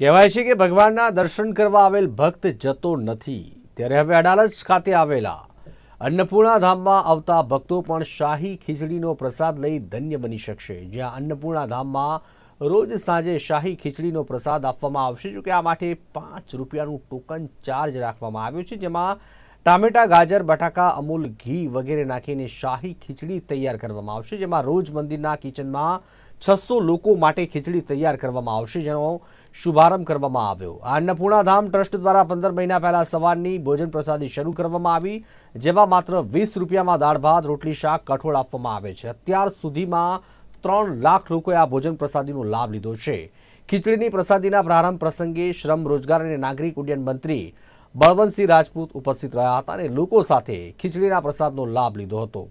કહેવાય છે કે ભગવાનના દર્શન કરવા આવેલ ભક્ત જતો નથી ત્યારે હવે અડાલજ ખાતે આવેલા અન્નપૂર્ણા ધામમાં આવતા ભક્તો પણ શાહી ખીચડીનો પ્રસાદ લઈ ધન્ય બની શકશે જ્યાં અન્નપૂર્ણા ધામમાં રોજ સાંજે શાહી ખીચડીનો પ્રસાદ આપવામાં આવશે જોકે આ માટે પાંચ રૂપિયાનું ટોકન ચાર્જ રાખવામાં આવ્યું છે જેમાં ટામેટા ગાજર બટાકા અમૂલ ઘી વગેરે નાખીને શાહી ખીચડી તૈયાર કરવામાં આવશે જેમાં રોજ મંદિરના કિચનમાં છસો લોકો માટે ખીચડી તૈયાર કરવામાં આવશે જેનો શુભારંભ કરવામાં આવ્યો આ અન્નપૂર્ણા ધામ ટ્રસ્ટ દ્વારા પંદર મહિના પહેલા સવારની ભોજન પ્રસાદી શરૂ કરવામાં આવી જેમાં માત્ર વીસ રૂપિયામાં દાળ ભાત રોટલી શાક કઠોળ આપવામાં આવે છે અત્યાર સુધીમાં ત્રણ લાખ લોકોએ આ ભોજન પ્રસાદીનો લાભ લીધો છે ખીચડીની પ્રસાદીના પ્રારંભ પ્રસંગે શ્રમ રોજગાર અને નાગરિક ઉડ્ડયન મંત્રી બળવંતસિંહ રાજપૂત ઉપસ્થિત રહ્યા હતા અને લોકો સાથે ખીચડીના પ્રસાદનો લાભ લીધો હતો